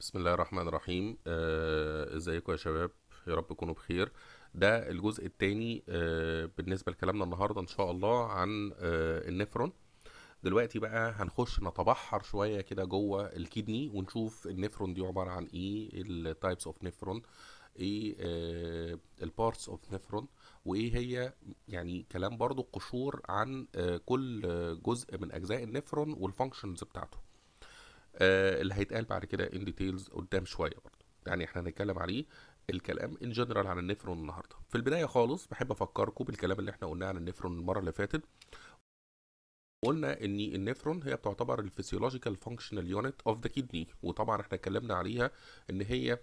بسم الله الرحمن الرحيم آه، ازيكم آه يا شباب يا رب تكونوا بخير ده الجزء الثاني آه بالنسبه لكلامنا النهارده ان شاء الله عن آه النفرون دلوقتي بقى هنخش نتبحر شويه كده جوه الكدني ونشوف النفرون دي عباره عن ايه التايبس اوف نفرون ايه البارتس اوف نفرون وايه هي يعني كلام برضو قشور عن آه كل جزء من اجزاء النفرون والفانكشنز بتاعته آه، اللي هيتقال بعد كده ان ديتيلز قدام شويه برضه يعني احنا هنتكلم عليه الكلام ان جنرال عن النفرون النهارده في البدايه خالص بحب افكركم بالكلام اللي احنا قلناه عن النفرون المره اللي فاتت قلنا ان النفرون هي بتعتبر الفسيولوجيكال فانكشنال يونت اوف ذا كيدني وطبعا احنا اتكلمنا عليها ان هي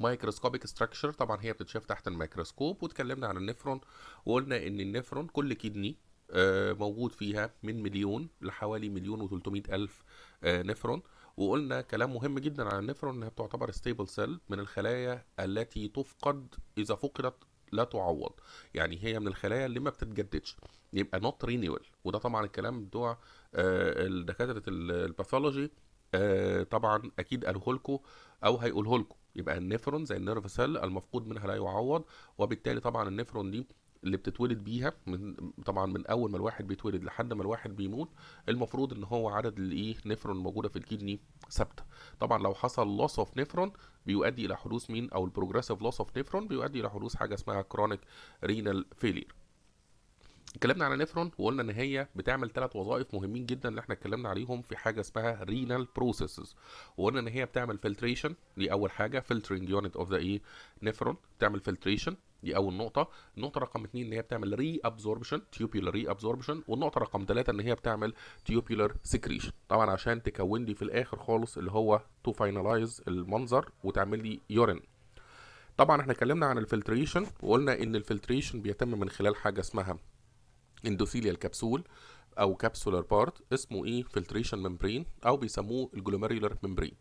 مايكروسكوبيك ستراكشر طبعا هي بتتشاف تحت الميكروسكوب واتكلمنا عن النفرون وقلنا ان النفرون كل كدني آه، موجود فيها من مليون لحوالي مليون و300 ألف آه، نفرون وقلنا كلام مهم جدا عن النفرون انها بتعتبر ستيبل سيل من الخلايا التي تفقد اذا فقدت لا تعوض يعني هي من الخلايا اللي ما بتتجددش يبقى نوت رينيول وده طبعا الكلام بتوع آه، دكاتره الباثولوجي طبعا اكيد قالوه لكم او هيقوله لكم يبقى النفرون زي النيرف سيل المفقود منها لا يعوض وبالتالي طبعا النفرون دي اللي بتتولد بيها من طبعا من اول ما الواحد بيتولد لحد ما الواحد بيموت المفروض ان هو عدد الايه نفرون موجوده في الكدني ثابته طبعا لو حصل لوس اوف نفرون بيؤدي الى حدوث مين او البروجريسيف لوس اوف نفرون بيؤدي الى حدوث حاجه اسمها كرونيك رينال فيلير اتكلمنا على نفرون وقلنا ان هي بتعمل ثلاث وظائف مهمين جدا اللي احنا اتكلمنا عليهم في حاجه اسمها رينال بروسيسز وقلنا ان هي بتعمل فلتريشن دي اول حاجه فلترنج يونت اوف ذا ايه نفرون بتعمل فلتريشن دي اول نقطه النقطه رقم اثنين ان هي بتعمل ري ابزوربشن تيوبيولار ري ابزوربشن والنقطه رقم ثلاثه ان هي بتعمل تيوبولر سكريشن طبعا عشان تكون لي في الاخر خالص اللي هو تو فاينلايز المنظر وتعمل لي يورين طبعا احنا اتكلمنا عن الفلتريشن وقلنا ان الفلتريشن بيتم من خلال حاجه اسمها اندوثيليال كبسول او كابسولار بارت اسمه ايه فلتريشن ممبرين او بيسموه الجلوميرولار ممبرين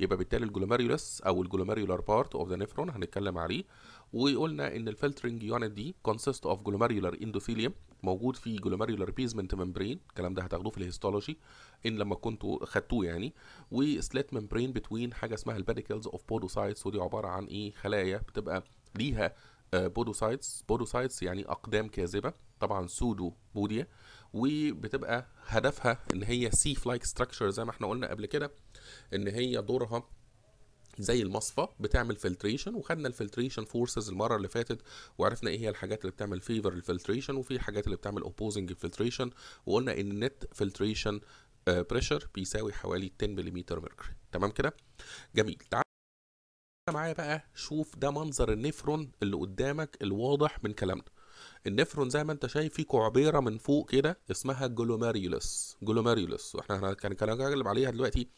يبقى بالتالي الجلوميرولس او الجلوميرولار بارت اوف ذا نيفرون هنتكلم عليه وقلنا ان الفلترنج يونت دي كونسيست اوف جلوميرولار اندوثيليوم موجود في جلوميرولار بيزمنت ممبرين الكلام ده هتاخدوه في الهيستولوجي ان لما كنتوا خدتوه يعني وسليت ممبرين بتوين حاجه اسمها الباديكلز اوف بودوسايتس ودي عباره عن ايه خلايا بتبقى ليها آه، بودوسايتس بودوسايتس يعني اقدام كاذبه طبعا سودو بوديا وبتبقى هدفها ان هي سيف لايك ستراكشر زي ما احنا قلنا قبل كده ان هي دورها زي المصفى بتعمل فلتريشن وخدنا الفلتريشن فورسز المره اللي فاتت وعرفنا ايه هي الحاجات اللي بتعمل فيفر الفلتريشن وفي الحاجات اللي بتعمل اوبوزنج فلتريشن وقلنا ان النت فلتريشن بريشر بيساوي حوالي 10 ملم ميركوري تمام كده جميل تعال معايا بقى شوف ده منظر النفرون اللي قدامك الواضح من كلامنا النفرون زي ما انت شايف في كعبيره من فوق كده اسمها جلوماريولس جلوماريولس واحنا هنتكلم عليها دلوقتي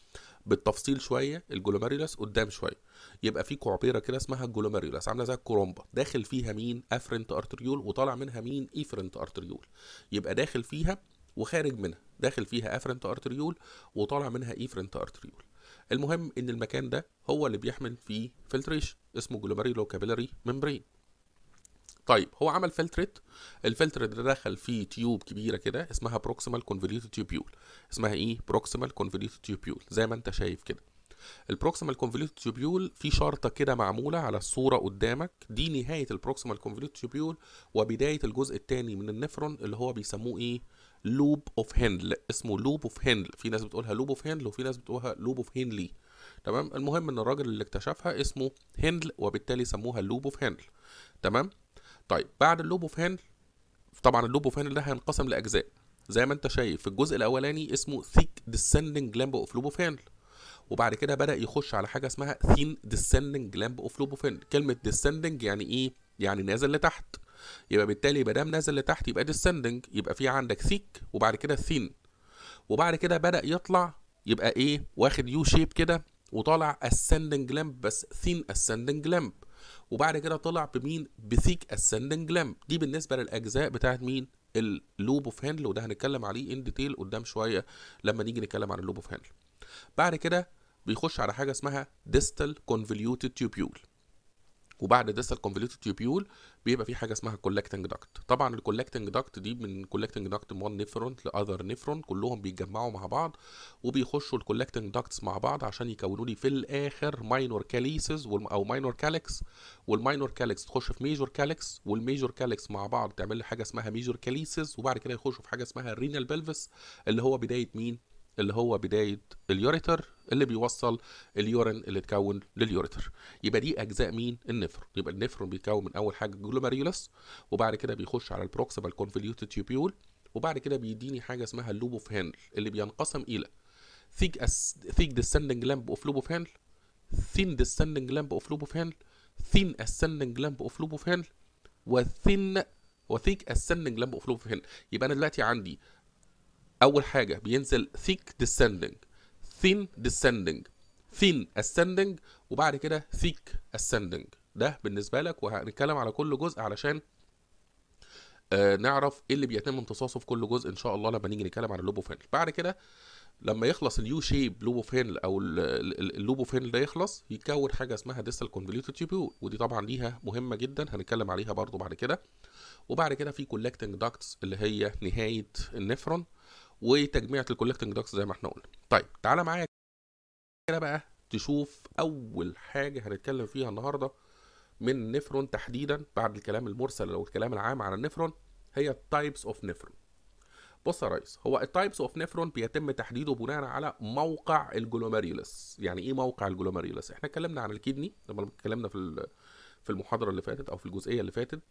بالتفصيل شويه الجلوماريولس قدام شويه يبقى في كعبيره كده اسمها الجلوميريولس عامله زي الكرومبا داخل فيها مين افرنت ارتريول وطالع منها مين افرنت ارتريول يبقى داخل فيها وخارج منها داخل فيها افرنت ارتريول وطالع منها افرنت ارتريول المهم ان المكان ده هو اللي بيحمل فيه فلتريشن اسمه جلوميريلو كابيلاري ممبرين طيب هو عمل فلترت الفلتر ده دخل فيه تيوب كبيره كده اسمها بروكسيمال كونفوليوتد تيوبيول اسمها ايه بروكسيمال كونفوليوتد تيوبيول زي ما انت شايف كده البروكسيمال كونفوليوتد تيوبيول في شرطه كده معموله على الصوره قدامك دي نهايه البروكسيمال كونفوليوتد تيوبيول وبدايه الجزء الثاني من النفرون اللي هو بيسموه ايه لوب اوف هندل اسمه لوب اوف هندل في ناس بتقولها لوب اوف هندل وفي ناس بتقولها لوب اوف هنلي تمام المهم ان الراجل اللي اكتشفها اسمه هندل وبالتالي سموها لوب اوف هندل تمام طيب بعد اللوب اوف هندل طبعا اللوب اوف هندل ده هينقسم لاجزاء زي ما انت شايف في الجزء الاولاني اسمه ثيك ديسندنج لامب اوف لوب اوف هندل وبعد كده بدا يخش على حاجه اسمها ثين ديسندنج لامب اوف لوب اوف هندل كلمه ديسندنج يعني ايه يعني نازل لتحت يبقى بالتالي يبقى ده نازل لتحت يبقى ديسندنج يبقى في عندك ثيك وبعد كده ثين وبعد كده بدا يطلع يبقى ايه واخد يو شيب كده وطالع اسندنج لامب بس ثين اسندنج لامب وبعد كده طلع بمين بثيك اسندنج لامب دي بالنسبه للاجزاء بتاعت مين اللوب اوف هاندل وده هنتكلم عليه ان ديتيل قدام شويه لما نيجي نتكلم عن اللوب اوف هاندل بعد كده بيخش على حاجه اسمها ديستال كونفوليوتد تيوبيول وبعد ديستال كونفوليوتد تيوبيول بيبقى في حاجه اسمها كولكتنج داكت طبعا الكولكتنج داكت دي من كولكتنج داكت مون نيفرون لاذر نيفرون كلهم بيتجمعوا مع بعض وبيخشوا الكولكتنج داكتس مع بعض عشان يكونوا لي في الاخر ماينور كاليسز او ماينور كالكس والماينور كالكس تخش في ميجور كالكس والميجور كالكس مع بعض تعمل لي حاجه اسمها ميجور كاليسز وبعد كده يخشوا في حاجه اسمها الرينال بلفس اللي هو بدايه مين اللي هو بدايه اليوريتر اللي بيوصل اليورين اللي اتكون لليوريتر يبقى دي اجزاء مين النفر يبقى النفر بيتكون من اول حاجه جلوماريولس وبعد كده بيخش على البروكسيمال كونفوليوتد تيوبيول وبعد كده بيديني حاجه اسمها اللوب اوف اللي بينقسم الى ثيك أس... ثيك ديسندنج لامب اوف لوب اوف ثين ديسندنج لامب اوف لوب اوف ثين اسندنج لامب اوف لوب اوف وثين وثيك اسندنج لامب اوف لوب اوف يبقى انا دلوقتي عندي اول حاجه بينزل thick descending thin descending thin ascending وبعد كده thick ascending ده بالنسبه لك وهنتكلم على كل جزء علشان آه نعرف ايه اللي بيتم امتصاصه في كل جزء ان شاء الله لما نيجي نتكلم عن اللوبوفينل بعد كده لما يخلص اليو شيب لوبوفينل او اللوبوفينل ده يخلص يتكون حاجه اسمها ديستال كونفوليوتد تيبيول ودي طبعا ليها مهمه جدا هنتكلم عليها برضو بعد كده وبعد كده في كولكتنج داكتس اللي هي نهايه النفرون وتجميعة الكولكتنج دوكس زي ما احنا قلنا طيب تعالى معايا كده بقى تشوف اول حاجة هنتكلم فيها النهاردة من النفرون تحديدا بعد الكلام المرسل او الكلام العام على النفرون هي التايبس اوف نفرون بص يا ريس هو التايبس اوف نفرون بيتم تحديده بناء على موقع الجلوميريولس يعني ايه موقع الجلوميريولس احنا اتكلمنا عن الكدني لما اتكلمنا في في المحاضره اللي فاتت او في الجزئيه اللي فاتت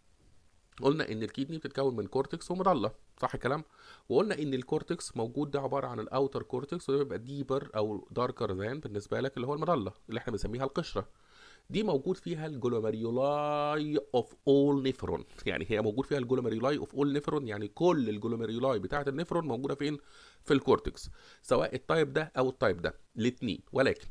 قلنا ان الكيدني بتتكون من كورتكس ومضله صح الكلام وقلنا ان الكورتكس موجود ده عباره عن الاوتر كورتكس وده بيبقى ديبر او داركر ذان بالنسبه لك اللي هو المضله اللي احنا بنسميها القشره دي موجود فيها الجلوميريولاي اوف اول نيفرون يعني هي موجود فيها الجلوميريولاي اوف اول نيفرون يعني كل الجلوميريولاي بتاعه النيفرون موجوده فين في الكورتكس سواء التايب ده او التايب ده الاثنين ولكن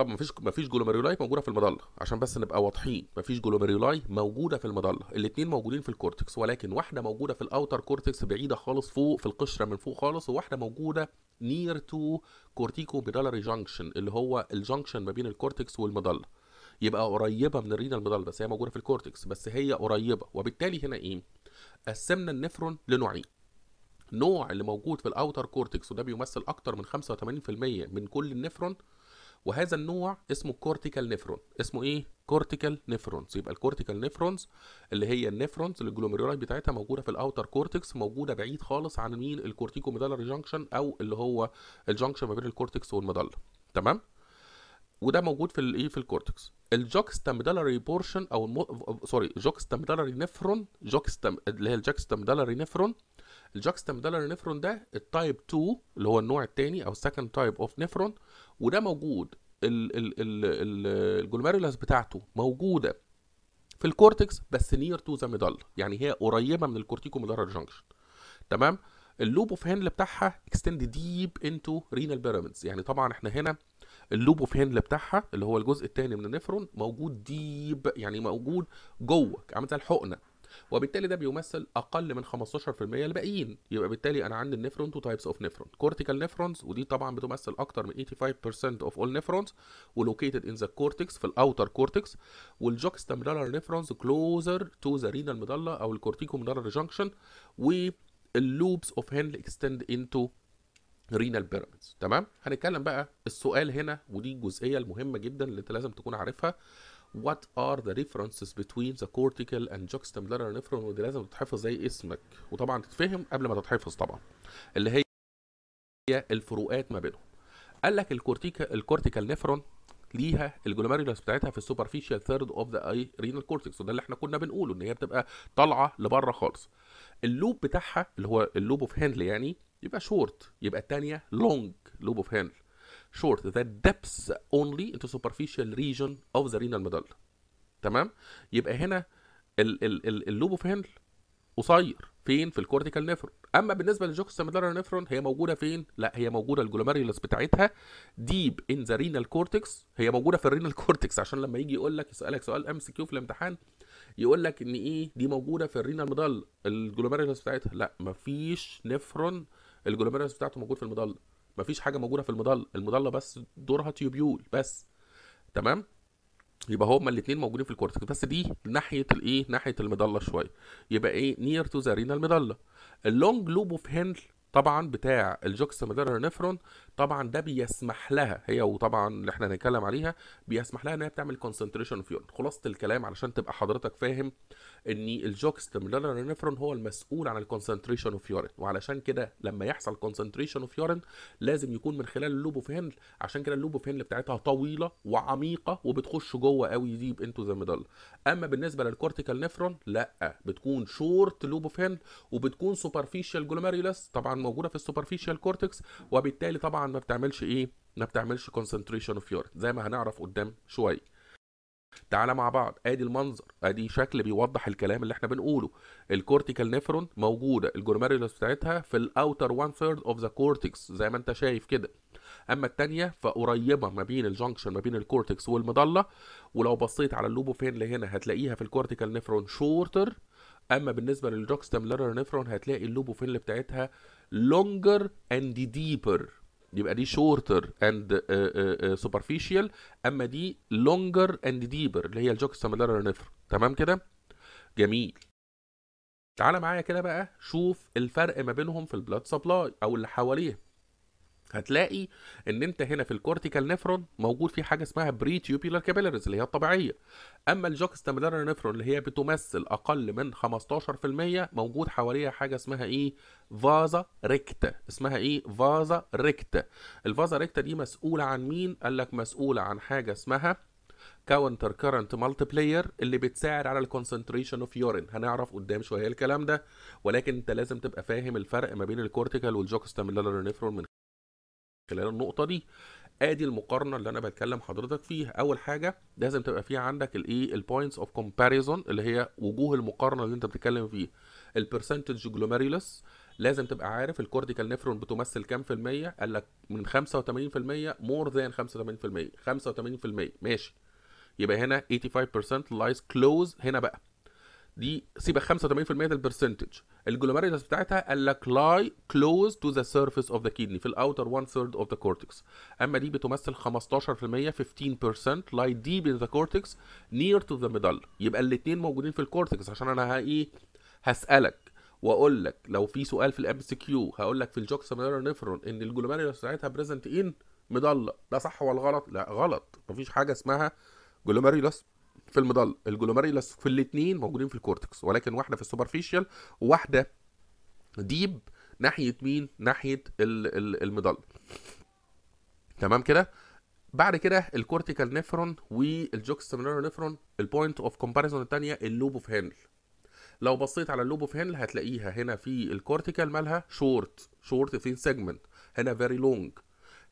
طب ما فيش ما فيش جلوميرولاي موجوده في المظله عشان بس نبقى واضحين ما فيش جلوميرولاي موجوده في المظله الاثنين موجودين في الكورتكس ولكن واحده موجوده في الاوتر كورتكس بعيده خالص فوق في القشره من فوق خالص وواحده موجوده نير تو كورتيكو ميدالري جانكشن اللي هو الجانكشن ما بين الكورتكس والمظله يبقى قريبه من الرينا المظله بس هي موجوده في الكورتكس بس هي قريبه وبالتالي هنا ايه قسمنا النفرون لنوعين نوع اللي موجود في الاوتر كورتكس وده بيمثل اكتر من 85% من كل النفرون وهذا النوع اسمه كورتيكال نيفرون اسمه ايه كورتيكال نيفرونز يبقى الكورتيكال نيفرونز اللي هي النيفرونز الجلوميرولاي بتاعتها موجوده في الاوتر كورتكس موجوده بعيد خالص عن مين الكورتيكو ميدالر جانكشن او اللي هو الجانكشن ما بين الكورتكس والمضله تمام وده موجود في الايه في الكورتكس الجوكستا ميدالري بورشن او المو... سوري ميدالري نيفرون جوكستا اللي هي الجوكستا ميدالري نيفرون الجوكستا ميدالري نيفرون ده التايب 2 اللي هو النوع الثاني او سكند تايب اوف نيفرون وده موجود الجلوميرولاس بتاعته موجوده في الكورتكس بس نير تو ذا ميدال يعني هي قريبه من الكورتيكو ميدالر جانكشن تمام اللوب اوف هنل بتاعها اكستند ديب انتو رينال بيراميدز يعني طبعا احنا هنا اللوب اوف هنل بتاعها اللي هو الجزء الثاني من النفرون موجود ديب يعني موجود جوه عامل زي الحقنه وبالتالي ده بيمثل اقل من 15% الباقيين يبقى بالتالي انا عندي النفرون تو تايبس اوف نفرون كورتيكال نفرونز ودي طبعا بتمثل اكتر من 85% اوف اول نفرونز ولوكيتد ان ذا كورتكس في الاوتر كورتكس والجوكستاميدالر نفرونز كلوزر تو ذا رينال ميدالا او الكورتيكو الكورتيكوميدالر جانكشن واللوبس اوف هنل اكستند انتو رينال بيراميدز تمام هنتكلم بقى السؤال هنا ودي الجزئيه المهمه جدا اللي انت لازم تكون عارفها what are the references between the cortical and juxtamedullary nephron ودي لازم تتحفظ زي اسمك وطبعا تتفهم قبل ما تتحفظ طبعا اللي هي الفروقات ما بينهم قال لك الكورتيكا الكورتيكال نيفرون ليها الجلوميرولس بتاعتها في السوبرفيشال ثيرد اوف ذا اي رينال كورتكس وده اللي احنا كنا بنقوله ان هي بتبقى طالعه لبره خالص اللوب بتاعها اللي هو اللوب اوف هاندل يعني يبقى شورت يبقى الثانيه لونج لوب اوف هاندل short the depths only into superficial region of the renal medulla تمام يبقى هنا اللوبوفينل قصير فين في الكورتيكال نيفرون اما بالنسبه للجوكس ميدلر نيفرون هي موجوده فين لا هي موجوده الجلوميرولس بتاعتها ديب ان ذا رينال كورتكس هي موجوده في الرينال كورتكس عشان لما يجي يقول لك يسالك سؤال ام سي كيو في الامتحان يقول لك ان ايه دي موجوده في الرينال ميدل الجلوميرولس بتاعتها لا مفيش نيفرون الجلوميرولس بتاعته موجود في الميدل مفيش حاجه موجوده في المضله المضله بس دورها تيوبيول بس تمام يبقى هما الاثنين موجودين في الكورتكس بس دي ناحيه الايه ناحيه المضله شويه يبقى ايه نير تو ذا رينال مضله اللونج لوب اوف هنل طبعا بتاع الجوكس مدرر نفرون طبعا ده بيسمح لها هي وطبعا اللي احنا هنتكلم عليها بيسمح لها ان هي بتعمل كونسنتريشن فيون خلاصه الكلام علشان تبقى حضرتك فاهم ان الجوكس مدرر نفرون هو المسؤول عن الكونسنتريشن اوف يورين وعلشان كده لما يحصل كونسنتريشن اوف يورين لازم يكون من خلال هنل عشان كده هنل بتاعتها طويله وعميقه وبتخش جوه قوي ديب انتو ذا ميدل اما بالنسبه للكورتيكال نفرون لا بتكون شورت هنل وبتكون سوبرفيشال جلوميريولاس طبعا موجوده في السوبرفيشال كورتكس وبالتالي طبعا ما بتعملش ايه ما بتعملش كونسنتريشن اوف يورين زي ما هنعرف قدام شويه تعالى مع بعض ادي المنظر ادي شكل بيوضح الكلام اللي احنا بنقوله الكورتيكال نيفرون موجوده الجورماريولس بتاعتها في الاوتر وان ثيرد اوف ذا كورتكس زي ما انت شايف كده اما الثانيه فقريبه ما بين الجنكشن ما بين الكورتكس والمضله ولو بصيت على اللوبوفين اللي هنا هتلاقيها في الكورتيكال نيفرون شورتر اما بالنسبه للجوكستم لارر نيفرون هتلاقي اللوبوفين اللي بتاعتها longer and deeper يبقى دي shorter and uh, uh, uh, superficial اما دي longer and deeper اللي هي الجوكستاميلار نفر تمام كده جميل تعالى معايا كده بقى شوف الفرق ما بينهم في البلاد سبلاي او اللي حواليه هتلاقي ان انت هنا في الكورتيكال نفرون موجود في حاجه اسمها بري تيوبيلار كابيلاريز اللي هي الطبيعيه اما الجوكستامولار نفرون اللي هي بتمثل اقل من 15% موجود حواليها حاجه اسمها ايه فازا ريكتا اسمها ايه فازا ريكتا الفازا ريكتا دي مسؤوله عن مين قال لك مسؤوله عن حاجه اسمها كاونتر كرنت مالتي اللي بتساعد على الكونسنتريشن اوف يورين هنعرف قدام شويه الكلام ده ولكن انت لازم تبقى فاهم الفرق ما بين الكورتيكال والجوكستامولار نيفرون من خلال النقطه دي ادي المقارنه اللي انا بتكلم حضرتك فيها اول حاجه لازم تبقى فيه عندك الايه البوينتس اوف كومباريزون اللي هي وجوه المقارنه اللي انت بتتكلم فيه البرسنتج جلوميريولس لازم تبقى عارف الكورتيكال نفرون بتمثل كام في المية قال لك من 85% مور ذان 85% 85% ماشي يبقى هنا 85% lies close هنا بقى دي سيبك 85% ده البرسنتج الجلوميرولس بتاعتها قال لك لاي كلوز تو ذا سيرفيس اوف ذا كيدني في الاوتر 1 ثيرد اوف ذا كورتكس اما دي بتمثل 15% 15% لاي ديب ان ذا كورتكس نير تو ذا ميدال يبقى الاثنين موجودين في الكورتكس عشان انا ايه هسالك واقول لك لو في سؤال في الام سي كيو هقول لك في الجوكس نيفرون ان الجلوميرولس بتاعتها بريزنت ان مضله ده صح ولا غلط لا غلط مفيش حاجه اسمها جلوميرولس في المضل الجلوميريلاس في الاثنين موجودين في الكورتكس ولكن واحده في السوبرفيشال وواحده ديب ناحيه مين ناحيه المضل تمام كده بعد كده الكورتيكال نيفرون والجوكستامينور نيفرون البوينت اوف كومباريزون الثانيه اللوب اوف هنل لو بصيت على اللوب اوف هنل هتلاقيها هنا في الكورتيكال مالها شورت شورت فين سيجمنت هنا فيري لونج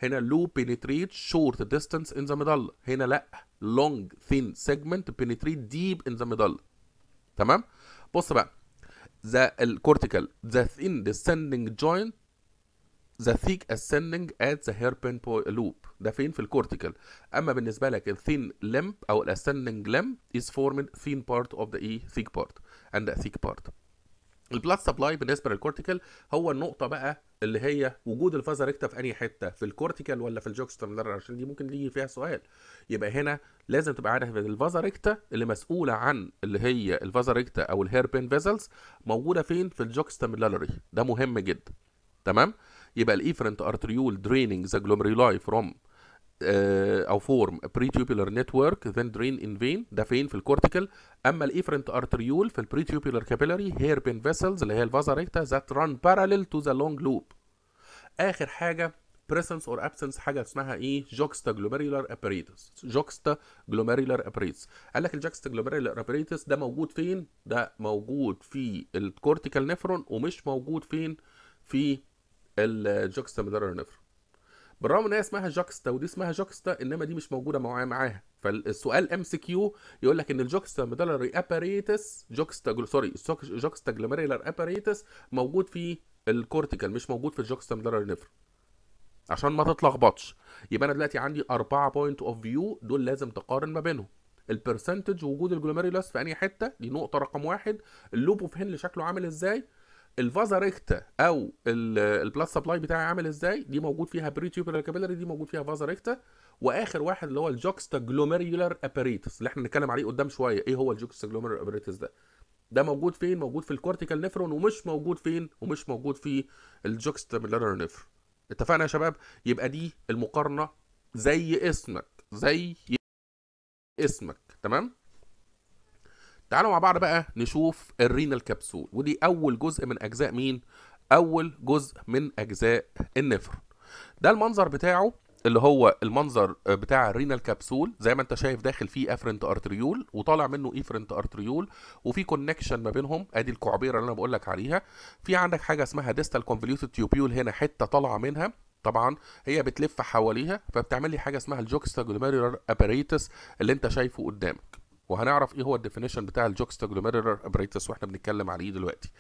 هنا low penetrate short distance in the medulla هنا لا long thin segment penetrate deep in the medulla تمام بص بقى the الكورتيكال the thin descending joint the thick ascending at the hairpin loop ده فين في الكورتيكال اما بالنسبه لك الثين لمب او الاسندنج لمب is formed thin part of the e thick part and the thick part البلاد سبلاي بالنسبه للكورتيكال هو النقطه بقى اللي هي وجود الفازا ريكتا في انهي حته في الكورتيكال ولا في الجوكستاميلر عشان دي ممكن يجي فيها سؤال يبقى هنا لازم تبقى عارف ان الفازا ريكتا اللي مسؤوله عن اللي هي الفازا ريكتا او الهيربين فيزلز موجوده فين في الجوكستاميلاري ده مهم جدا تمام يبقى الافرنت ارتريول دريننج ذا جلومريلاي فروم آه، او فورم بري نتورك ذن درين ان فين ده فين في الكورتيكال اما الافرنت ارتريول في البري تيوبيلر كابيلاري هيربين فيسلز اللي هي الفازا ريكتا ذات ران بارالل تو ذا لونج لوب اخر حاجه بريسنس اور ابسنس حاجه اسمها ايه جوكستا جلوميرولار ابريتس جوكستا جلوميرولار ابريتس قال لك الجوكستا جلوميرولار ابريتس ده موجود فين ده موجود في الكورتيكال نيفرون ومش موجود فين في الجوكستا ميدولار نيفرون بالرغم ان هي اسمها جاكستا ودي اسمها جاكستا انما دي مش موجوده معاها معاها فالسؤال ام سي كيو يقول لك ان الجوكستا ميدالري اباريتس جوكستا سوري جوكستا جلوميريلر اباريتس موجود في الكورتيكال مش موجود في الجوكستا ميدالري نفر عشان ما تتلخبطش يبقى انا دلوقتي عندي أربعة بوينت اوف فيو دول لازم تقارن ما بينهم البرسنتج وجود الجلوميريولاس في انهي حته دي نقطه رقم واحد اللوب اوف هنلي شكله عامل ازاي الفازا ريكتا او البلاس سبلاي بتاعي عامل ازاي دي موجود فيها بري تيوبولار كابيلاري دي موجود فيها فازا ريكتا واخر واحد اللي هو الجوكستا جلوميرولار اباريتس اللي احنا هنتكلم عليه قدام شويه ايه هو الجوكستا جلوميرولار اباريتس ده ده موجود فين موجود في الكورتيكال نفرون ومش موجود فين ومش موجود في الجوكستا ميلانر نيفر اتفقنا يا شباب يبقى دي المقارنه زي اسمك زي اسمك تمام تعالوا مع بعض بقى نشوف الرينال كبسول ودي اول جزء من اجزاء مين اول جزء من اجزاء النفر ده المنظر بتاعه اللي هو المنظر بتاع الرينال كبسول زي ما انت شايف داخل فيه افرنت ارتريول وطالع منه افرنت ارتريول وفي كونكشن ما بينهم ادي الكعبيره اللي انا بقول لك عليها في عندك حاجه اسمها ديستال كونفوليوتد تيوبيول هنا حته طالعه منها طبعا هي بتلف حواليها فبتعمل لي حاجه اسمها الجوكستا جلوميرولار اباريتس اللي انت شايفه قدامك وهنعرف ايه هو الديفينيشن بتاع الجوكستاجلوميرر ابريتس واحنا بنتكلم عليه دلوقتي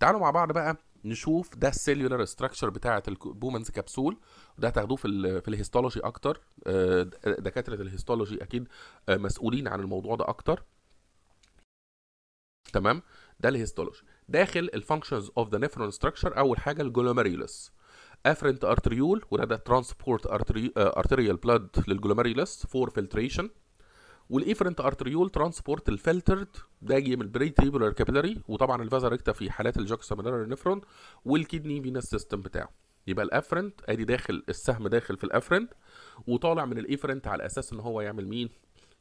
تعالوا مع بعض بقى نشوف ده السيلولار ستراكشر بتاعه البومنز كبسول وده هتاخدوه في في الهيستولوجي اكتر آه، دكاتره الهيستولوجي اكيد آه، مسؤولين عن الموضوع ده اكتر تمام ده الهيستولوجي داخل الفانكشنز اوف ذا نيفرون ستراكشر اول حاجه الجلوميريولس افرنت ارتريول وده ترانسبورت ارتريال بلاد للجلوميريولس فور فلتريشن والافرنت ارتريول ترانسبورت الفلترد ده جاي من البري تيبولار كابيلاري وطبعا الفازا ريكتا في حالات الجاكسامينار نفرون والكدني فينس سيستم بتاعه يبقى الافرنت ادي داخل السهم داخل في الافرنت وطالع من الافرنت على اساس ان هو يعمل مين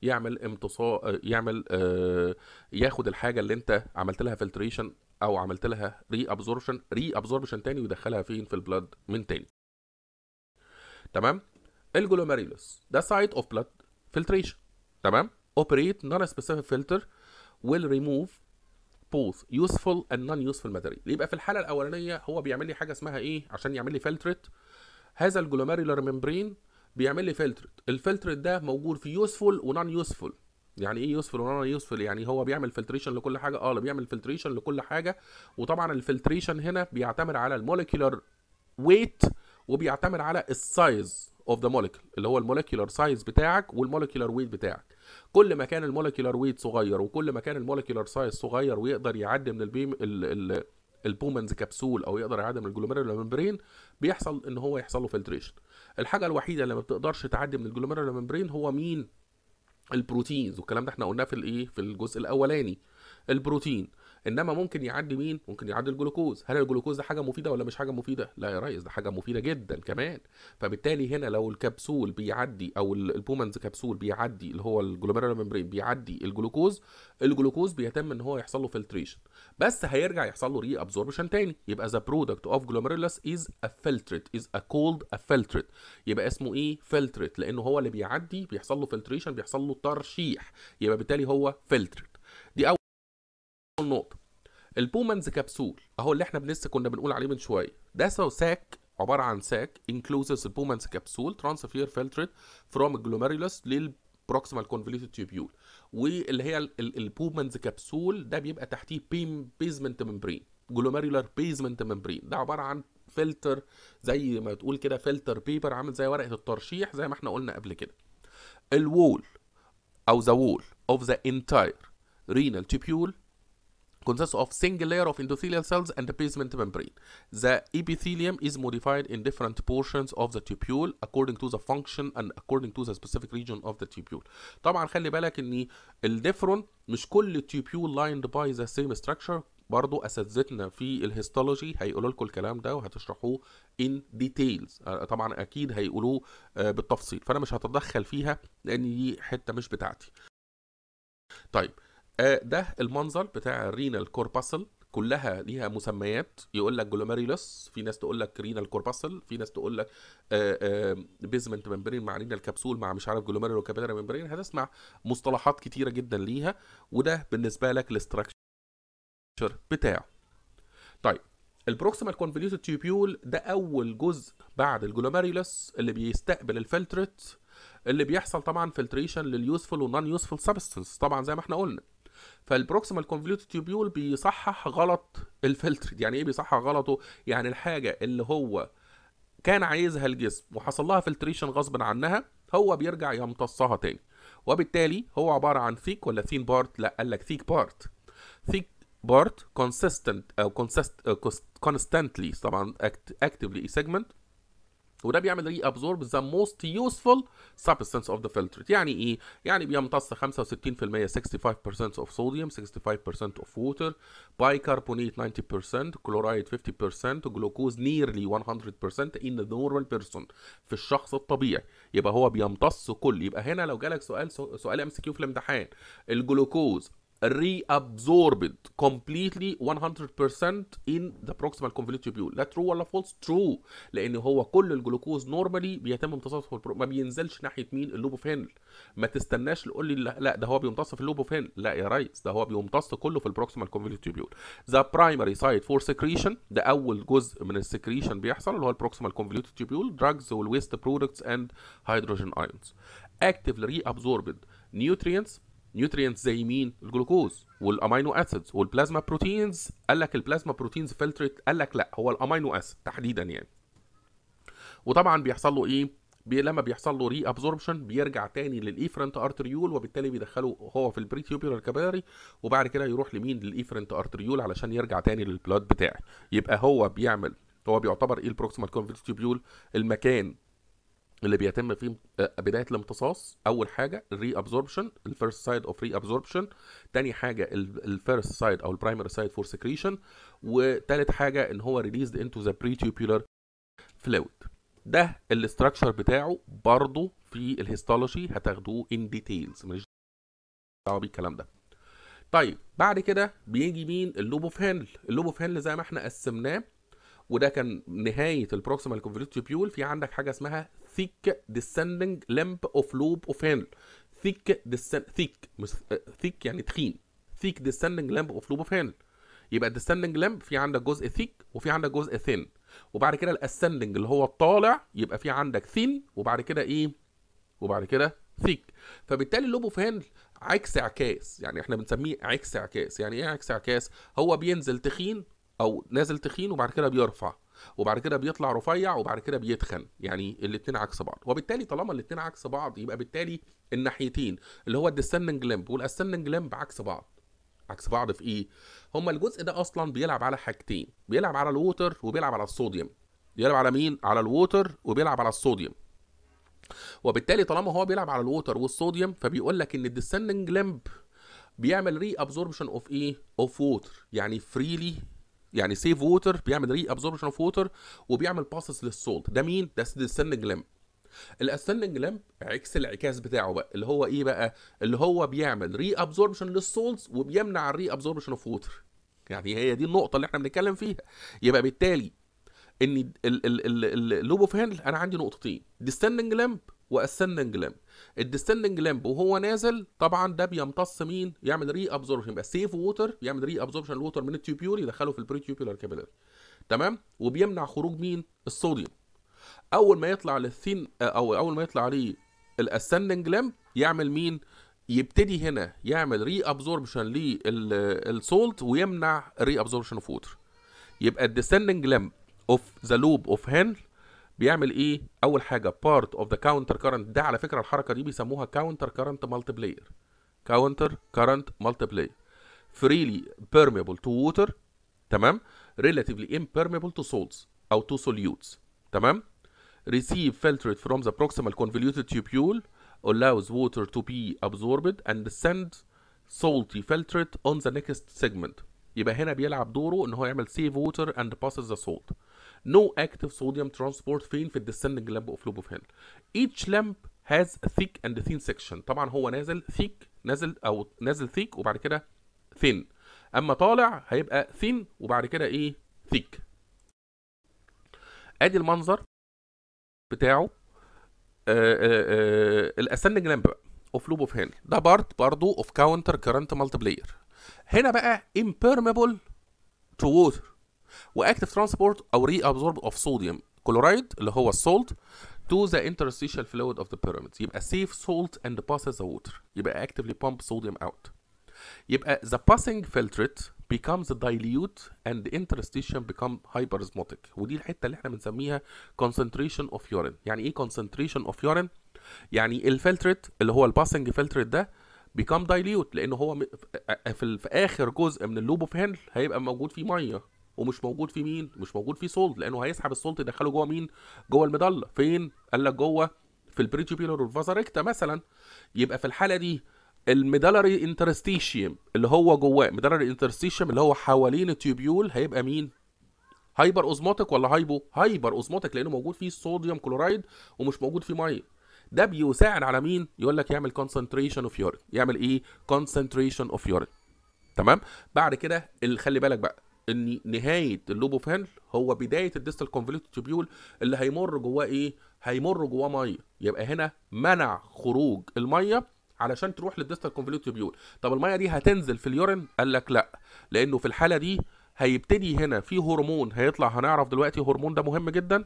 يعمل امتصاء يعمل آه ياخد الحاجه اللي انت عملت لها فلتريشن او عملت لها ري ابزوربشن ري ابزوربشن تاني ويدخلها فين في البلاد من تاني تمام الجلوميريولوس ده سايت اوف بلاد فلتريشن تمام اوبريت نون سبيسيفيك فلتر ويل ريموف بوث يوسفول اند نون يوسفول ماتيريال يبقى في الحاله الاولانيه هو بيعمل لي حاجه اسمها ايه عشان يعمل لي فلترت هذا الجلوميرولار ممبرين بيعمل لي فلترت الفلترت ده موجود في يوسفول ونون يوسفول يعني ايه يوسفول ونون يوسفول يعني هو بيعمل فلتريشن لكل حاجه اه بيعمل فلتريشن لكل حاجه وطبعا الفلتريشن هنا بيعتمد على الموليكيولر ويت وبيعتمد على السايز اوف ذا مولكيول اللي هو الموليكيولار سايز بتاعك والموليكيولار ويت بتاعك كل ما كان الموليكيولار ويت صغير وكل ما كان الموليكيولار سايز صغير ويقدر يعدي من البيم ال ال البومنز كبسول او يقدر يعدي من الجلوميرولا ممبرين بيحصل ان هو يحصل له فلتريشن الحاجه الوحيده اللي ما بتقدرش تعدي من الجلوميرولا ممبرين هو مين البروتينز والكلام ده احنا قلناه في الايه في الجزء الاولاني البروتين انما ممكن يعدي مين ممكن يعدي الجلوكوز هل الجلوكوز ده حاجه مفيده ولا مش حاجه مفيده لا يا ريس ده حاجه مفيده جدا كمان فبالتالي هنا لو الكبسول بيعدي او البومنز كبسول بيعدي اللي هو الجلوميرولار ممبرين بيعدي الجلوكوز الجلوكوز بيتم ان هو يحصل له فلتريشن بس هيرجع يحصل له ري ابزوربشن تاني يبقى ذا برودكت اوف جلوميرولس از ا فلتريت از ا كولد ا فلتريت يبقى اسمه ايه فلتريت لانه هو اللي بيعدي بيحصل له فلتريشن بيحصل له ترشيح يبقى بالتالي هو فلتر النقطه البومنز كبسول اهو اللي احنا لسه كنا بنقول عليه من شويه ده سو ساك عباره عن ساك انكلوزز البومنز كبسول ترانسفير فلترد فروم الجلوميرولس للبروكسيمال كونفوليوتد تيوبيول واللي هي البومنز كبسول ده بيبقى تحتيه بيم بيزمنت ممبرين جلوميرولار بيزمنت ممبرين ده عباره عن فلتر زي ما تقول كده فلتر بيبر عامل زي ورقه الترشيح زي ما احنا قلنا قبل كده الوول او ذا وول اوف ذا انتاير رينال تيوبيول consists of single layer of endothelial cells and the basement membrane. The epithelium is modified in different portions of the tubule according to the function and according to the specific region of the tubule. طبعا خلي بالك ان النفرون مش كل tubule lined by the same structure برضو اساتذتنا في الهيستولوجي هيقولوا لكم الكلام ده وهتشرحوه ان ديتيلز طبعا اكيد هيقولوه بالتفصيل فانا مش هتدخل فيها لان دي حته مش بتاعتي طيب آه، ده المنظر بتاع الرينال كورباسل كلها ليها مسميات يقول لك جلوميريلوس في ناس تقول لك رينال كورباسل في ناس تقول لك آه، آه، بيزمنت ممبرين مع رينال كبسول مع مش عارف جلوميريلو كابيلاري ممبرين هتسمع مصطلحات كتيره جدا ليها وده بالنسبه لك الاستراكشر بتاعه طيب البروكسيمال كونفوليوتد تيوبيول ده اول جزء بعد الجلوميريلوس اللي بيستقبل الفلترت اللي بيحصل طبعا فلتريشن لليوسفول ونون يوسفول سبستنس طبعا زي ما احنا قلنا فالبروكسيمال كونفليوتد تيوبيول بيصحح غلط الفلتر يعني ايه بيصحح غلطه يعني الحاجه اللي هو كان عايزها الجسم وحصل لها فلتريشن غصب عنها هو بيرجع يمتصها تاني وبالتالي هو عباره عن ثيك ولا ثين بارت لا قال لك ثيك بارت ثيك بارت كونسيستنت او كونسيست كونستنتلي طبعا اكتفلي سيجمنت وده بيعمل ري ابزورب ذا موست يوسفول سبستنس اوف ذا فلترت يعني ايه يعني بيمتص 65% 65% اوف صوديوم 65% اوف ووتر بايكربونيت 90% كلورايد 50% جلوكوز نيرلي 100% ان ذا نورمال بيرسون في الشخص الطبيعي يبقى هو بيمتص كل يبقى هنا لو جالك سؤال سؤال ام سي كيو في الامتحان الجلوكوز reabsorbed completely 100% in the proximal convoluted tubule لا true ولا false true لان هو كل الجلوكوز نورمالي بيتم امتصاصه ما بينزلش ناحيه مين اللوبوفينل ما تستناش تقول لي لا ده هو بيمتص في اللوبوفينل لا يا ريس ده هو بيمتص كله في البروكسيمال convoluted tubule the primary site for secretion ده اول جزء من السكريشن بيحصل اللي هو البروكسيمال convoluted tubule drugs والويست اند هيدروجين hydrogen ions actively reabsorbed nutrients نيوترينتس زي مين الجلوكوز والامينو اسيدز والبلازما بروتينز قال لك البلازما بروتينز فلترت قال لك لا هو الامينو اسيد تحديدا يعني وطبعا بيحصل له ايه بي لما بيحصل له ري ابزوربشن بيرجع تاني للايفرنت ارتريول وبالتالي بيدخله هو في البريتيوبيولار كاباري وبعد كده يروح لمين للايفرنت ارتريول علشان يرجع تاني للبلاد بتاعي يبقى هو بيعمل هو بيعتبر ايه البروكسيمال كونفيكس تيوبيول المكان اللي بيتم فيه آه، بدايه الامتصاص اول حاجه الري ابزوربشن الفيرست سايد اوف ري ابزوربشن تاني حاجه الفيرست سايد او البرايمري سايد فور سكريشن وتالت حاجه ان هو ريليزد انتو ذا بري تيوبولار فلويد ده الاستراكشر بتاعه برضه في الهيستولوجي هتاخدوه ان ديتيلز ماليش دعوه بالكلام ده طيب بعد كده بيجي مين اللوب اوف هانل اللوب اوف هانل زي ما احنا قسمناه وده كان نهايه البروكسيمال كونفوليوت تيوبيول في عندك حاجه اسمها thick descending limb of لوب of handle thick descend thick مش آه، thick يعني تخين thick descending limb of لوب of handle يبقى descending limb في عندك جزء thick وفي عندك جزء thin وبعد كده الاسندنج اللي هو الطالع يبقى في عندك thin وبعد كده ايه وبعد كده ثيك فبالتالي اللوب اوف هاند عكس عكاس يعني احنا بنسميه عكس عكاس يعني ايه عكس عكاس هو بينزل تخين او نازل تخين وبعد كده بيرفع وبعد كده بيطلع رفيع وبعد كده بيتخن يعني الاثنين عكس بعض وبالتالي طالما الاثنين عكس بعض يبقى بالتالي الناحيتين اللي هو الديسندنج لمب والاسندنج لمب عكس بعض عكس بعض في ايه هما الجزء ده اصلا بيلعب على حاجتين بيلعب على الووتر وبيلعب على الصوديوم بيلعب على مين على الووتر وبيلعب على الصوديوم وبالتالي طالما هو بيلعب على الووتر والصوديوم فبيقول لك ان الديسندنج لمب بيعمل ري ابزوربشن اوف ايه اوف ووتر يعني فريلي يعني سيف ووتر بيعمل ري ابزوربشن اوف ووتر وبيعمل باسس للسولت ده مين ده السنج لامب الاسنج لامب عكس الانعكاس بتاعه بقى اللي هو ايه بقى اللي هو بيعمل ري ابزوربشن للسولز وبيمنع الري ابزوربشن اوف ووتر يعني هي دي النقطه اللي احنا بنتكلم فيها يبقى بالتالي ان اللوب اوف هاند انا عندي نقطتين ديستنج لامب واسنج لامب الديستندنج لامب وهو نازل طبعا ده بيمتص مين يعمل ري ابزوربشن يبقى سيف ووتر يعمل ري ابزوربشن الووتر من التيوبيول يدخله في البريتيوبيولار كابيلاري تمام وبيمنع خروج مين الصوديوم اول ما يطلع للثين آه، او اول ما يطلع عليه الاسندنج لامب يعمل مين يبتدي هنا يعمل ري ابزوربشن للسولت ويمنع ري ابزوربشن اوف ووتر يبقى الديسندنج لامب اوف ذا لوب اوف هنل بيعمل ايه اول حاجه بارت اوف ذا كاونتر كارنت ده على فكره الحركه دي بيسموها كاونتر كارنت مالتي بلاير كاونتر كارنت مالتي بلاير فريلي بيرميبل تو ووتر تمام ريلاتيفلي امبيرميبل تو سولز او تو سوليوتس تمام receive filtered from the proximal convoluted tubule allows water to be absorbed and send salty filtrate on the next segment يبقى هنا بيلعب دوره ان هو يعمل save water and passes the salt no active sodium transport فين في descending لامب اوف لوب اوف هيل each lamp has a thick and thin section طبعا هو نازل thick نازل او نازل thick وبعد كده thin اما طالع هيبقى thin وبعد كده ايه thick ادي المنظر بتاعه آه، آه، آه، الاسندنج لامب اوف لوب اوف هيل ده بارت برضو اوف كاونتر كرنت بلاير هنا بقى امبيرميبل تو ووتر واكتف ترانسبورت او ري ابزورب اوف صوديوم كلورايد اللي هو السولت to the interstitial fluid of the pyramids يبقى safe salt and passes the water يبقى actively pump sodium out يبقى the passing filtrate becomes dilute and the interstitium become hyperosmotic ودي الحته اللي احنا بنسميها concentration of urine يعني ايه concentration of urine يعني الفلترت اللي هو الباسنج فلترت ده become dilute لان هو في, في اخر جزء من اللوب اوف هيبقى موجود فيه ميه ومش موجود في مين مش موجود في سولت لانه هيسحب السولت يدخله جوه مين جوه المضله فين قال لك جوه في البريجوبيلر والفازا مثلا يبقى في الحاله دي الميدالري انترستيشيوم اللي هو جواه ميدالري انترستيشيوم اللي هو حوالين التيوبيول هيبقى مين هايبر اوزموتيك ولا هايبو هايبر اوزموتيك لانه موجود فيه صوديوم كلورايد ومش موجود فيه ميه ده بيساعد على مين يقول لك يعمل كونسنتريشن اوف يورين يعمل ايه كونسنتريشن اوف يورين تمام بعد كده خلي بالك بقى ان نهايه اللوب هو بدايه الديستال كونفليكت تبيول اللي هيمر جواه ايه؟ هيمر جواه ميه يبقى هنا منع خروج الميه علشان تروح للديستال كونفليكت تبيول طب الميه دي هتنزل في اليورين؟ قال لك لا لانه في الحاله دي هيبتدي هنا في هرمون هيطلع هنعرف دلوقتي هرمون ده مهم جدا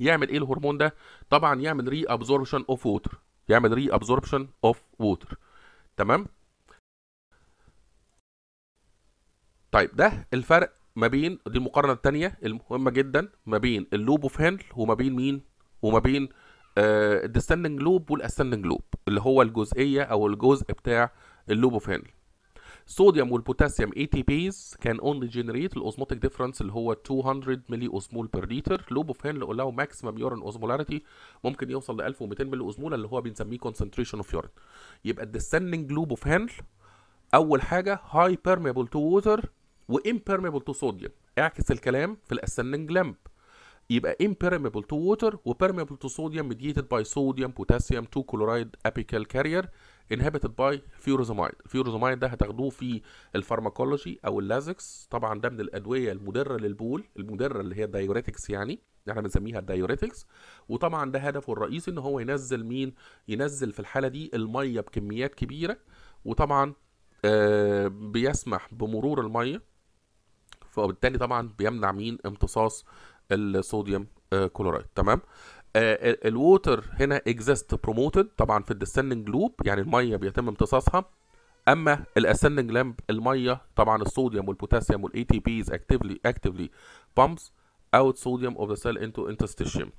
يعمل ايه الهرمون ده؟ طبعا يعمل ري ابزوربشن اوف ووتر يعمل ري ابزوربشن اوف ووتر تمام؟ طيب ده الفرق ما بين دي المقارنه الثانيه المهمه جدا ما بين اللوب اوف هاند وما بين مين وما بين آه لوب والاستاندنج لوب اللي هو الجزئيه او الجزء بتاع اللوب اوف هاند الصوديوم والبوتاسيوم اي تي بيز كان اونلي جنريت الاوزموتيك ديفرنس اللي هو 200 ملي اوزمول بير ليتر لوب اوف هاند لو ماكسيمم يورين اوزمولاريتي ممكن يوصل ل 1200 ملي اوزمول اللي هو بنسميه كونسنتريشن اوف يورين يبقى الديستاندنج لوب اوف هاند اول حاجه هاي بيرميبل تو ووتر وامبيرميبل تو صوديوم اعكس الكلام في الاسندنج لامب يبقى امبيرميبل تو ووتر وبيرميبل تو صوديوم ميديتد باي صوديوم بوتاسيوم تو كلورايد ابيكال كارير انهبيتد باي by furosemide ده هتاخدوه في الفارماكولوجي او اللازكس طبعا ده من الادويه المدره للبول المدره اللي هي الدايوريتكس يعني احنا بنسميها الدايوريتكس وطبعا ده هدفه الرئيسي ان هو ينزل مين ينزل في الحاله دي الميه بكميات كبيره وطبعا آه بيسمح بمرور الميه فبالتالي طبعا بيمنع مين امتصاص الصوديوم آه، كلورايد تمام آه، الووتر هنا اكزيست بروموتد طبعا في الديسندنج لوب يعني الميه بيتم امتصاصها اما الاسندنج لامب الميه طبعا الصوديوم والبوتاسيوم والاي تي بيز اكتفلي اكتفلي بامبس اوت صوديوم اوف ذا سيل انتو انترستيشيوم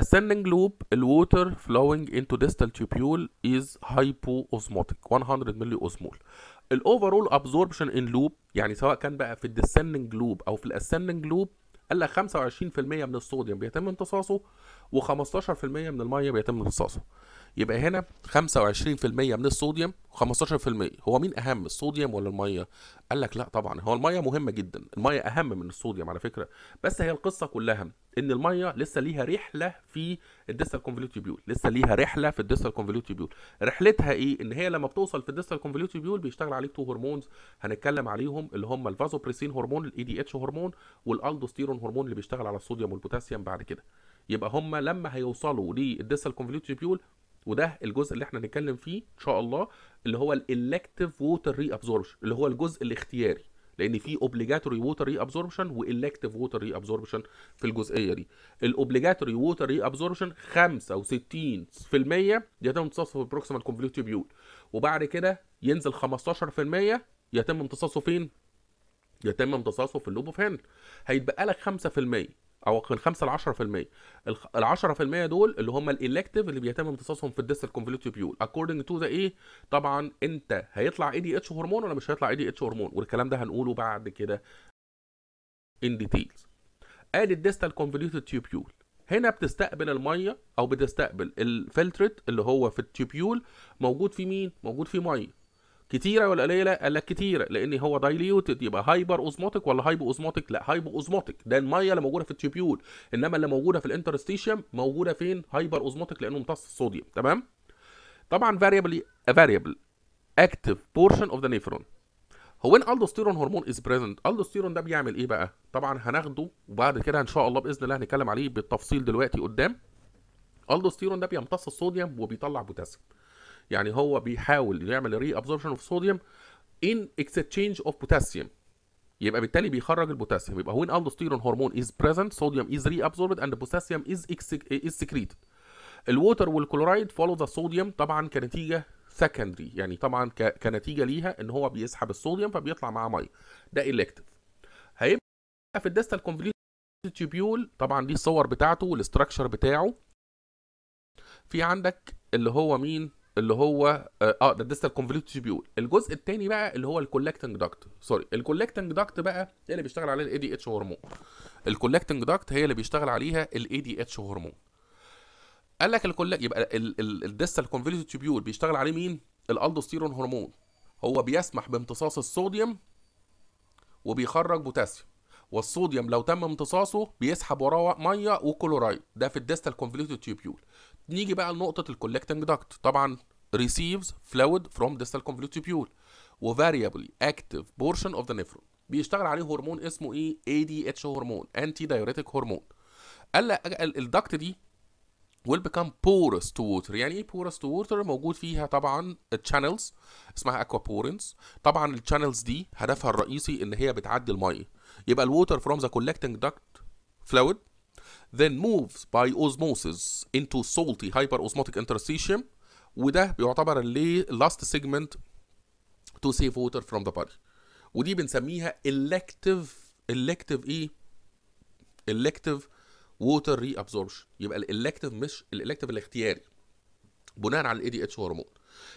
ascending loop water flowing into distal tubule is hypoosmotic 100 milliosmol الاوفرول ابزوربشن ان لوب يعني سواء كان بقى في الديسندنج لوب او في الاسندنج لوب قال لك 25% من الصوديوم بيتم امتصاصه و15% من الميه بيتم امتصاصه يبقى هنا 25% من الصوديوم و15% هو مين اهم الصوديوم ولا الميه قال لك لا طبعا هو الميه مهمه جدا الميه اهم من الصوديوم على فكره بس هي القصه كلها ان الميه لسه ليها رحله في الديستال بيول لسه ليها رحله في الديستال بيول رحلتها ايه ان هي لما بتوصل في الديستال بيول بيشتغل عليه تو هرمونز هنتكلم عليهم اللي هم الفازوبريسين هرمون الاي دي e اتش هرمون والالدوستيرون هرمون اللي بيشتغل على الصوديوم والبوتاسيوم بعد كده يبقى هم لما هيوصلوا للديستال بيول وده الجزء اللي احنا هنتكلم فيه ان شاء الله اللي هو الالكتيف ووتر ري ابزوربشن اللي هو الجزء الاختياري لان في اوبليجاتوري ووتر ري ابزوربشن والكتيف ووتر ري ابزوربشن في الجزئيه دي الاوبليجاتوري ووتر ري ابزوربشن 65% يتم امتصاصه في البروكسيمال كونفليوتيبيول وبعد كده ينزل 15% يتم امتصاصه فين؟ يتم امتصاصه في اللوب اوف هاند هيتبقى لك 5% او من 5 ل 10% ال 10% دول اللي هم الالكتيف اللي بيتم امتصاصهم في الديستال بيول اكوردنج تو ذا ايه طبعا انت هيطلع اي دي اتش هرمون ولا مش هيطلع اي دي اتش هرمون والكلام ده هنقوله بعد كده ان ديتيلز ادي الديستال كونفوليوتد تيوبيول هنا بتستقبل الميه او بتستقبل الفلترت اللي هو في التيوبيول موجود فيه مين موجود فيه ميه كتيره ولا قليله قال لك كتيره لان هو دايليوتد يبقى هايبر اوزموتيك ولا هايبو اوزموتيك لا هايبو اوزموتيك ده الميه اللي موجوده في التيوبيول انما اللي موجوده في الانترستيشيوم موجوده فين هايبر اوزموتيك لانه امتص الصوديوم تمام طبعا فاريبل فاريبل اكتف بورشن اوف ذا نيفرون هو وين الدوستيرون هرمون از بريزنت الدوستيرون ده بيعمل ايه بقى طبعا هناخده وبعد كده ان شاء الله باذن الله هنتكلم عليه بالتفصيل دلوقتي قدام الدوستيرون ده بيمتص الصوديوم وبيطلع بوتاسيوم يعني هو بيحاول يعمل ري ابزوربشن اوف صوديوم ان اكستشينج اوف بوتاسيوم يبقى بالتالي بيخرج البوتاسيوم يبقى وين الدوستيرون هرمون از بريزنت صوديوم از ري ابزوربد اند بوتاسيوم از از سكريتد الووتر والكلورايد فولو ذا صوديوم طبعا كنتيجه سكندري يعني طبعا كنتيجه ليها ان هو بيسحب الصوديوم فبيطلع معاه ميه ده الكتف هيبقى في الدستال كونفليوتد تيبيول طبعا دي الصور بتاعته والاستراكشر بتاعه في عندك اللي هو مين اللي هو اه, آه، ده الديستال كونفوليوت بيقول الجزء الثاني بقى اللي هو الكولكتنج داكت سوري الكولكتنج داكت بقى هي اللي بيشتغل عليها الاي دي اتش هرمون الكولكتنج داكت هي اللي بيشتغل عليها الاي دي اتش هرمون قال لك الكل يبقى الديستال كونفوليوت بيقول بيشتغل عليه مين الالدوستيرون هرمون هو بيسمح بامتصاص الصوديوم وبيخرج بوتاسيوم والصوديوم لو تم امتصاصه بيسحب وراه ميه وكلورايد ده في الديستال كونفوليوتد تيوبيول نيجي بقى لنقطه الكولكتنج داكت طبعا receives fluid from distal convoluted tubule variably active portion of the nephron بيشتغل عليه هرمون اسمه ايه ADH هرمون anti diuretic هرمون قال لك الدكت دي will become porous to water يعني ايه porous to water موجود فيها طبعا channels اسمها aquaporins طبعا channels دي هدفها الرئيسي ان هي بتعدي الميه يبقى الووتر from the collecting duct fluid then moves by osmosis into salty hyperosmotic interstitium وده بيعتبر اللي last segment to save water from the body ودي بنسميها elective elective ايه elective water reabsorption يبقى elective مش elective الاختياري بناء على الاي دي اتش هرمون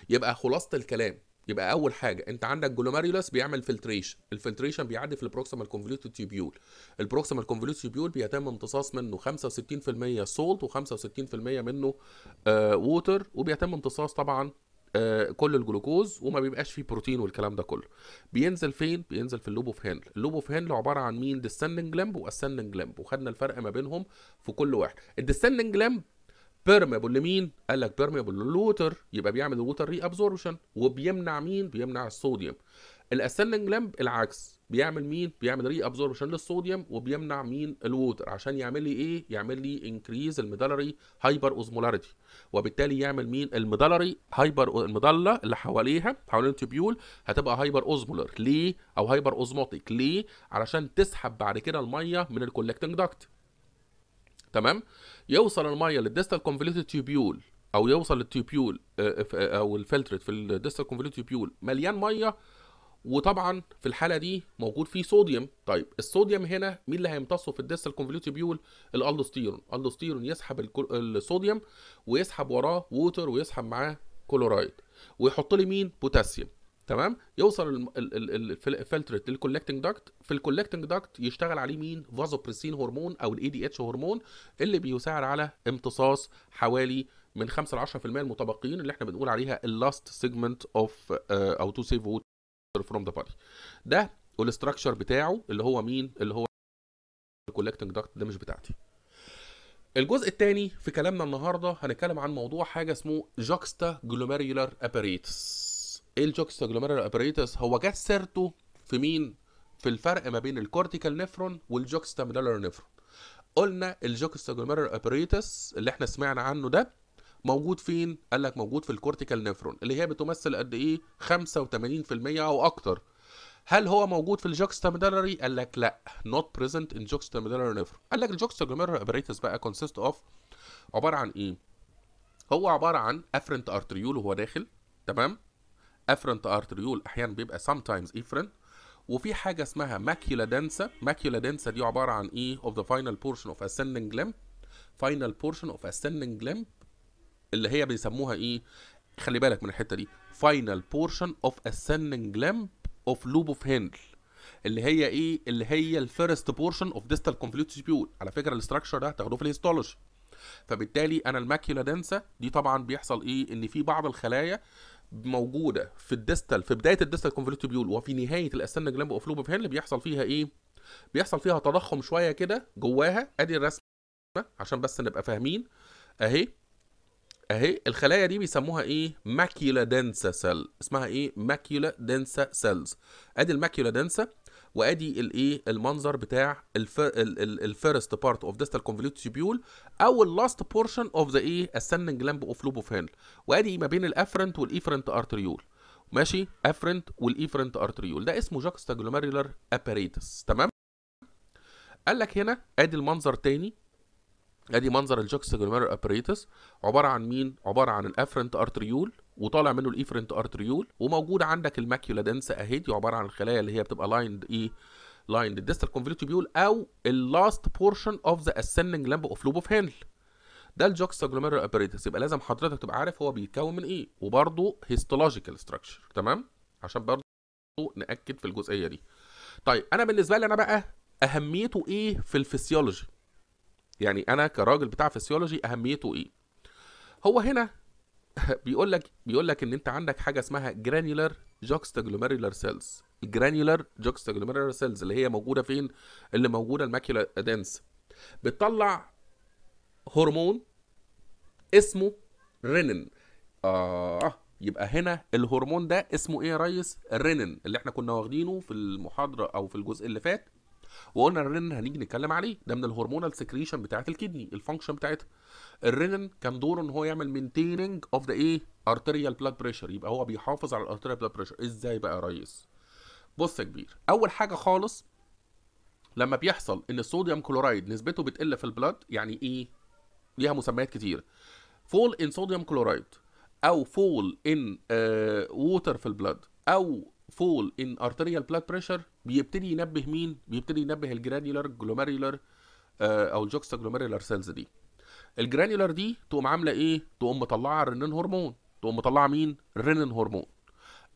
يبقى خلاصه الكلام يبقى اول حاجه انت عندك جلوميريولاس بيعمل فلتريشن الفلتريشن بيعدي في البروكسيمال كونفوليوت تيبيول البروكسيمال كونفوليوت تيبيول بيتم امتصاص منه 65% سولت و65% منه آه ووتر وبيتم امتصاص طبعا آه كل الجلوكوز وما بيبقاش فيه بروتين والكلام ده كله بينزل فين بينزل في اللوب اوف هندل اللوب اوف هندل عباره عن مين ديسندنج لمب واسندنج لمب وخدنا الفرق ما بينهم في كل واحد الديسندنج لمب بيرميبل لمين؟ قال لك بيرميبل للوتر يبقى بيعمل الوتر ري ابزوربشن وبيمنع مين؟ بيمنع الصوديوم. الاسندنج لامب العكس بيعمل مين؟ بيعمل ري ابزوربشن للصوديوم وبيمنع مين؟ الووتر عشان يعمل لي ايه؟ يعمل لي انكريز الميدالري هايبر اوزمولاريتي وبالتالي يعمل مين؟ الميدالري هايبر المضله اللي حواليها حوالين التبيول هتبقى هايبر اوزمولر ليه؟ او هايبر اوزموتيك ليه؟ علشان تسحب بعد كده الميه من الكولكتنج داكت. تمام؟ يوصل الميه للديستال كونفوليوتد تيوبيول او يوصل التيوبيول آه، آه، او الفلترت في الديستال كونفوليوتد تيوبيول مليان ميه وطبعا في الحاله دي موجود فيه صوديوم طيب الصوديوم هنا مين اللي هيمتصه في الديستال تيوبيول الالدوستيرون الالدوستيرون يسحب الصوديوم ويسحب وراه ووتر ويسحب معاه كلورايد ويحط لي مين بوتاسيوم تمام يوصل الفلترت للكولكتنج داكت في الكولكتنج داكت يشتغل عليه مين فازوبريسين هرمون او الاي دي اتش هرمون اللي بيساعد على امتصاص حوالي من 5 ل 10% المتبقيين اللي احنا بنقول عليها اللاست سيجمنت اوف او تو سيف ووتر فروم ذا بادي ده والاستراكشر بتاعه اللي هو مين اللي هو الكولكتنج داكت ده مش بتاعتي الجزء الثاني في كلامنا النهارده هنتكلم عن موضوع حاجه اسمه جوكستا جلوميرولار اباريتس ايه الجوكستا جلوميرولار ابريتس هو جه سيرته في مين في الفرق ما بين الكورتيكال نيفرون والجوكستا ميدولار نيفرون قلنا الجوكستا جلوميرولار ابريتس اللي احنا سمعنا عنه ده موجود فين قال لك موجود في الكورتيكال نيفرون اللي هي بتمثل قد ايه 85% او اكتر هل هو موجود في الجوكستا ميدالري قال لك لا نوت بريزنت ان جوكستا ميدالري نيفرون قال لك الجوكستا جلوميرولار ابريتس بقى كونسيست اوف عباره عن ايه هو عباره عن افرنت ارتريول وهو داخل تمام افرنت ارتريول احيانا بيبقى سام تايمز افرنت وفي حاجه اسمها ماكيولا دنسا ماكيولا دنسا دي عباره عن ايه اوف ذا فاينل بورشن اوف اسندنج لمب فاينل بورشن اوف اسندنج لمب اللي هي بيسموها ايه خلي بالك من الحته دي فاينل بورشن اوف اسندنج لمب اوف لوب اوف هندل اللي هي ايه اللي هي الفيرست بورشن اوف ديستال كونفليوتيبيول على فكره الاستراكشر ده هتاخدوه في الهيستولوجي فبالتالي انا الماكيولا دنسا دي طبعا بيحصل ايه ان في بعض الخلايا موجوده في الديستال في بدايه الديستال كونفوليتوبيول وفي نهايه الاسنه جلامب اوفلوب اوف هيرن بيحصل فيها ايه؟ بيحصل فيها تضخم شويه كده جواها ادي الرسمه عشان بس نبقى فاهمين اهي اهي الخلايا دي بيسموها ايه ماكيولا دنسا سيل اسمها ايه ماكيولا دنسا سيلز ادي الماكيولا دنسا وادي الايه المنظر بتاع الفيرست بارت اوف ديستال كونفوليوت تيبيول او اللاست بورشن اوف ذا ايه السننج لامب اوف لوب اوف هاندل وادي ما بين الافرنت والايفرنت ارتريول ماشي افرنت والايفرنت ارتريول ده اسمه جاكستا جلوميرولار اباريتس تمام قال لك هنا ادي المنظر تاني ادي منظر الجوكستاجونوميرال ابريتس عباره عن مين عباره عن الافرنت ارتريول وطالع منه الافرنت ارتريول وموجود عندك الماكيولا دنسا اهيدي عباره عن الخلايا اللي هي بتبقى لايند ايه لايند الديستال كونفليتوبيول او اللاست بورشن اوف ذا اسيندنج لامب اوف لوب اوف هانل ده الجوكستاجلوميرال ابريتس يبقى لازم حضرتك تبقى عارف هو بيتكون من ايه وبرده هيستولوجيكال ستراكشر تمام عشان برضه ناكد في الجزئيه دي طيب انا بالنسبه لي انا بقى اهميته ايه في الفسيولوجي يعني انا كراجل بتاع فسيولوجي اهميته ايه هو هنا بيقول لك بيقول لك ان انت عندك حاجه اسمها جرانيولار جوكستاجلوميرولار سيلز الجرانيولار جوكستاجلوميرولار سيلز اللي هي موجوده فين اللي موجوده الماكيولا دنس بتطلع هرمون اسمه رينين اه يبقى هنا الهرمون ده اسمه ايه يا ريس الرينين اللي احنا كنا واخدينه في المحاضره او في الجزء اللي فات وقلنا الرنين هنيجي نتكلم عليه ده من الهرمونال سكريشن بتاعه الكدني الفانكشن بتاعتها الرنين كان دوره ان هو يعمل مينتيننج اوف ذا ايه ارتيريال بلاد بريشر يبقى هو بيحافظ على الارتيريال بلاد بريشر ازاي بقى يا ريس بص يا كبير اول حاجه خالص لما بيحصل ان الصوديوم كلورايد نسبته بتقل في البلاد يعني ايه ليها مسميات كتير فول ان صوديوم كلورايد او فول ان ووتر في البلاد او فول ان ارتيريال بلاد بريشر بيبتدي ينبه مين بيبتدي ينبه الجرانيولار جلوميرولار آه، او الجوكستا جلوميرولار سيلز دي الجرانيولار دي تقوم عامله ايه تقوم مطلعه رنين هرمون تقوم مطلعه مين رنين هرمون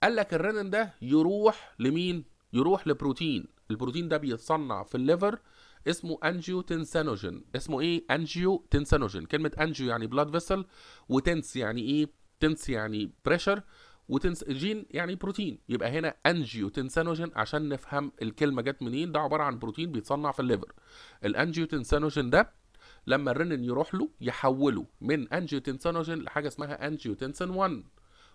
قال لك الرنين ده يروح لمين يروح لبروتين البروتين ده بيتصنع في الليفر اسمه انجيو تنسانوجين اسمه ايه انجيو تنسانوجين كلمه انجيو يعني بلاد فيسل وتنس يعني ايه تنس يعني بريشر وتنس... جين يعني بروتين يبقى هنا انجيوتنسانوجين عشان نفهم الكلمه جت منين ده عباره عن بروتين بيتصنع في الليفر الانجيوتنسانوجين ده لما الرنين يروح له يحوله من انجيوتنسانوجين لحاجه اسمها انجيوتنسن 1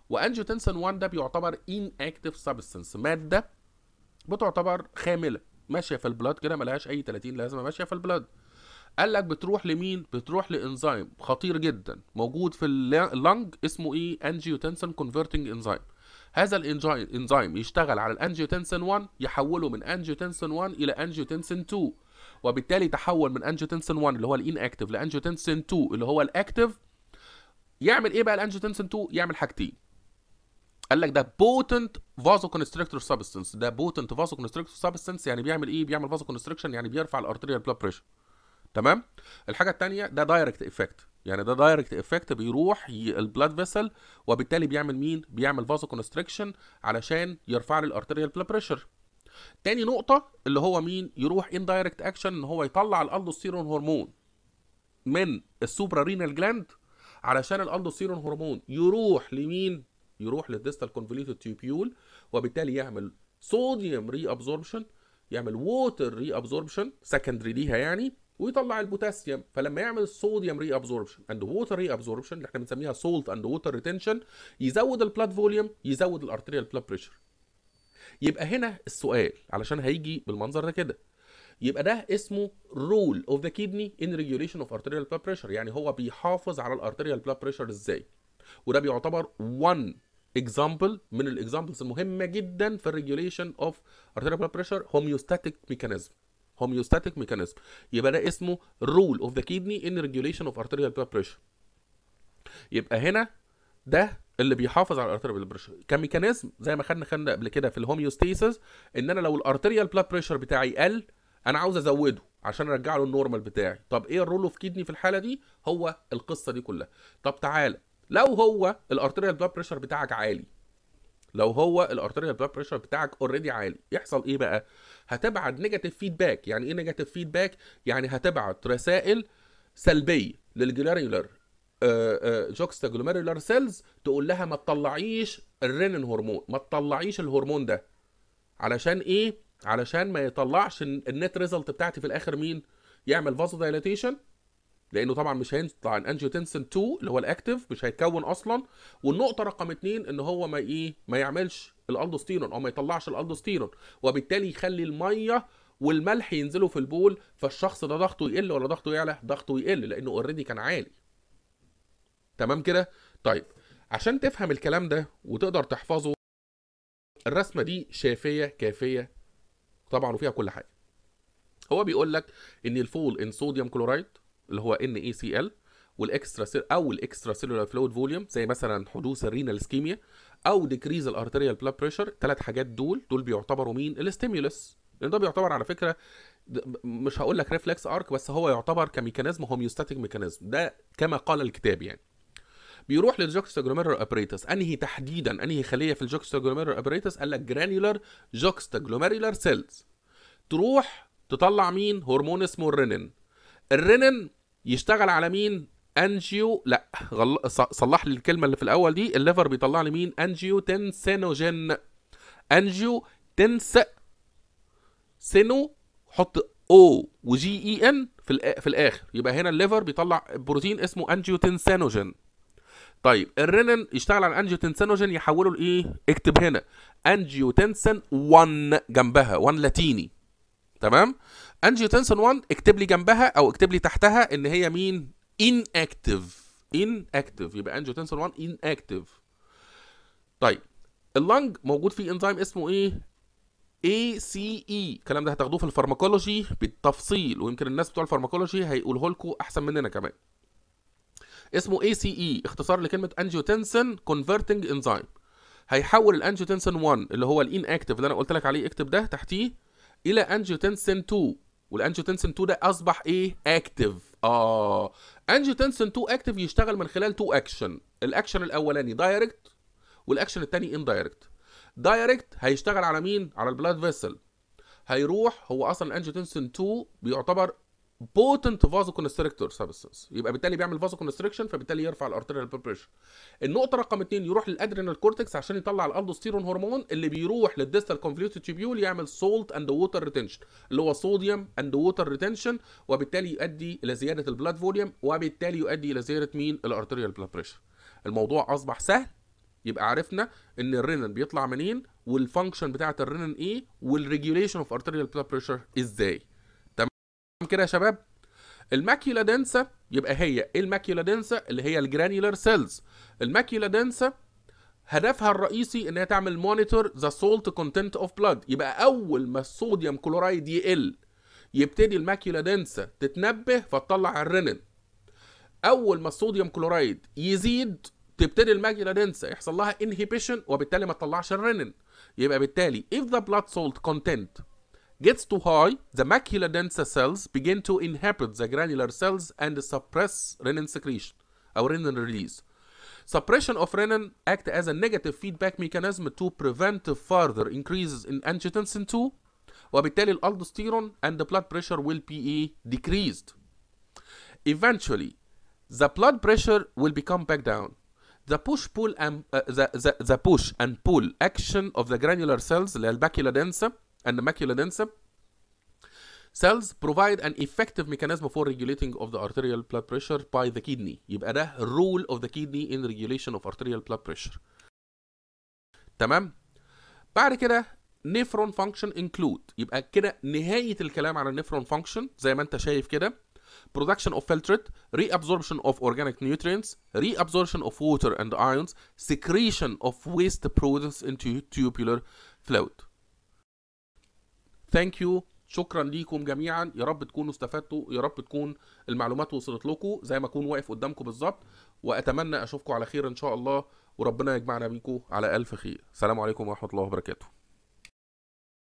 وانجيوتنسن 1 ده بيعتبر ان اكتف سبستنس ماده بتعتبر خامله ماشيه في البلاد كده ملهاش اي 30 لازمه ماشيه في البلاد قال لك بتروح لمين بتروح لانزيم خطير جدا موجود في اللنج اسمه ايه انجيوتنسن كونفرتنج انزيم هذا الانزيم يشتغل على الانجيوتنسن 1 يحوله من انجيوتنسن 1 الى انجيوتنسن 2 وبالتالي تحول من انجيوتنسن 1 اللي هو اكتف لانجيوتنسن 2 اللي هو الاكتف يعمل ايه بقى الانجيوتنسن 2 يعمل حاجتين قال لك ده بوتنت فازو كونستريكتور سبستنس ده بوتنت فازو كونستريكتور سبستنس يعني بيعمل ايه بيعمل فازو كونستريكشن يعني بيرفع الارتيريال بلاد بريشر تمام الحاجه الثانيه ده دايركت افكت يعني ده دايركت افكت بيروح البلاد فيسل وبالتالي بيعمل مين بيعمل فازو كونستريكشن علشان يرفع لي الارتيريال بلاد بريشر تاني نقطه اللي هو مين يروح ان دايركت اكشن ان هو يطلع الالدوستيرون هرمون من السوبرا رينال جلاند علشان الالدوستيرون هرمون يروح لمين يروح للديستال كونفوليوتد تيوبيول وبالتالي يعمل صوديوم ري ابزوربشن يعمل ووتر ري ابزوربشن سكندري ليها يعني ويطلع البوتاسيوم فلما يعمل الصوديوم ري ابزوربشن اند ووتر ري ابزوربشن اللي احنا بنسميها سولت اند ووتر ريتنشن يزود البلاد فوليوم يزود الارتريال بلاد بريشر يبقى هنا السؤال علشان هيجي بالمنظر ده كده يبقى ده اسمه رول اوف ذا كيدني ان ريجوليشن اوف ارتريال بلاد بريشر يعني هو بيحافظ على الارتريال بلاد بريشر ازاي وده بيعتبر 1 اكزامبل من الاكزامبلز المهمه جدا في الريجوليشن اوف ارتريال بلاد بريشر هوميوستاتيك ميكانيزم هوميوستاتيك ميكانيزم يبقى ده اسمه رول اوف ذا كيدني ان ريجوليشن اوف ارتيريال بلاد بريشر يبقى هنا ده اللي بيحافظ على الارتيريال بلاد بريشر كميكانيزم زي ما خدنا خدنا قبل كده في الهوميوستاسيس ان انا لو الارتيريال بلاد بريشر بتاعي قل انا عاوز ازوده عشان ارجع له النورمال بتاعي طب ايه الرول اوف كيدني في الحاله دي هو القصه دي كلها طب تعالى لو هو الارتيريال بلاد بريشر بتاعك عالي لو هو الارتيريال بلاد بريشر بتاعك اوريدي عالي يحصل ايه بقى هتبعت نيجاتيف فيدباك يعني ايه نيجاتيف فيدباك يعني هتبعت رسائل سلبيه للجلاريولر جوكستا جلوميرولار سيلز تقول لها ما تطلعيش الرينين هرمون ما تطلعيش الهرمون ده علشان ايه علشان ما يطلعش النت ريزلت بتاعتي في الاخر مين يعمل فازو دايليتيشن لانه طبعا مش هيطلع الانجيوتنسن 2 اللي هو الاكتف مش هيتكون اصلا والنقطه رقم 2 ان هو ما ايه ما يعملش الالدوستيرون او ما يطلعش الالدوستيرون وبالتالي يخلي الميه والملح ينزلوا في البول فالشخص ده ضغطه يقل ولا ضغطه يعلى ضغطه يقل لانه اوريدي كان عالي تمام كده طيب عشان تفهم الكلام ده وتقدر تحفظه الرسمه دي شافيه كافيه طبعا وفيها كل حاجه هو بيقول لك ان الفول ان صوديوم كلورايد اللي هو ان اي سي ال والاكسترا او الاكسترا سيلولار فلويد فوليوم زي مثلا حدوث الرينال سكيميا او ديكريز الارتيريال بلاد بريشر الثلاث حاجات دول دول بيعتبروا مين الاستيمولس لان ده بيعتبر على فكره مش هقول لك ريفلكس ارك بس هو يعتبر كميكانيزم هوميوستاتيك ميكانيزم ده كما قال الكتاب يعني بيروح للجوكستاجلوميرور ابريتس انهي تحديدا انهي خليه في الجوكستاجلوميرور ابريتس قال لك جرانيولار جوكستاجلوميرولار سيلز تروح تطلع مين هرمون اسمه الرنين الرنين يشتغل على مين انجيو لا غل... صلح لي الكلمه اللي في الاول دي الليفر بيطلع لي مين انجيو تنسينوجين انجيو تنس سينو حط او وجي اي ان في الأ... في الاخر يبقى هنا الليفر بيطلع بروتين اسمه انجيوتنسينوجين طيب الرنين يشتغل على تنسينوجين يحوله لايه اكتب هنا انجيوتنسين 1 جنبها 1 لاتيني تمام انجيوتنسن 1 اكتب لي جنبها او اكتب لي تحتها ان هي مين ان اكتف ان اكتف يبقى انجيوتنسن 1 ان اكتف طيب اللنج موجود فيه انزيم اسمه ايه اي سي اي الكلام ده هتاخدوه في الفارماكولوجي بالتفصيل ويمكن الناس بتوع الفارماكولوجي هيقوله لكم احسن مننا كمان اسمه اي سي اي اختصار لكلمه انجيوتنسن كونفرتنج انزيم هيحول الانجيوتنسن 1 اللي هو الان اكتف اللي انا قلت لك عليه اكتب ده تحتيه الى انجيوتنسن 2 والانجيوتنسن 2 ده اصبح ايه اكتف اه انجيوتنسن 2 اكتف يشتغل من خلال تو اكشن الاكشن الاولاني دايركت والاكشن الثاني اندايركت دايركت هيشتغل على مين على البلاد فيسل هيروح هو اصلا انجيوتنسن 2 بيعتبر بوتنت فازو كونستريكتور سبستنس يبقى بالتالي بيعمل فازو كونستريكشن فبالتالي يرفع الارتيريال بلاد بريشر النقطه رقم 2 يروح للادرينال كورتكس عشان يطلع الالدوستيرون هرمون اللي بيروح للديستال كونفليوت تيبيول يعمل سولت اند ووتر ريتنشن اللي هو صوديوم اند ووتر ريتنشن وبالتالي يؤدي الى زياده البلاد فوليوم وبالتالي يؤدي الى زياده مين الارتيريال بلاد بريشر الموضوع اصبح سهل يبقى عرفنا ان الرينين بيطلع منين والفانكشن بتاعه الرينين ايه والريجوليشن اوف ارتيريال بلاد بريشر ازاي كده يا شباب الماكيولا دنسا يبقى هي ايه الماكيولا دنسا اللي هي الجرانيولار سيلز الماكيولا دنسا هدفها الرئيسي ان هي تعمل مونيتور ذا سولت كونتنت اوف بلاد يبقى اول ما الصوديوم كلورايد يقل يبتدي الماكيولا دنسا تتنبه فتطلع الرنين اول ما الصوديوم كلورايد يزيد تبتدي الماكيولا دنسا يحصل لها انهبيشن وبالتالي ما تطلعش الرنين يبقى بالتالي if the blood salt content gets too high, the macula densa cells begin to inhibit the granular cells and suppress renin secretion or uh, renin release. Suppression of renin act as a negative feedback mechanism to prevent further increases in angiotensin 2 وبالتالي الالدوستيرون and the blood pressure will be decreased. Eventually, the blood pressure will become back down. The push pull and uh, the, the, the push and pull action of the granular cells the macular densa and the macula densa, cells provide an effective mechanism for regulating of the arterial blood pressure by the kidney يبقى ده role of the kidney in regulation of arterial blood pressure تمام بعد كده نيفرون فانكشن انكلود يبقى كده نهاية الكلام على nephron function. زي ما انت شايف كده production of filtrate reabsorption of organic nutrients reabsorption of water and ions secretion of waste products into tubular fluid ثانك يو شكرا ليكم جميعا يا رب تكونوا استفدتوا يا رب تكون المعلومات وصلت لكم زي ما اكون واقف قدامكم بالظبط واتمنى اشوفكم على خير ان شاء الله وربنا يجمعنا بيكم على الف خير السلام عليكم ورحمه الله وبركاته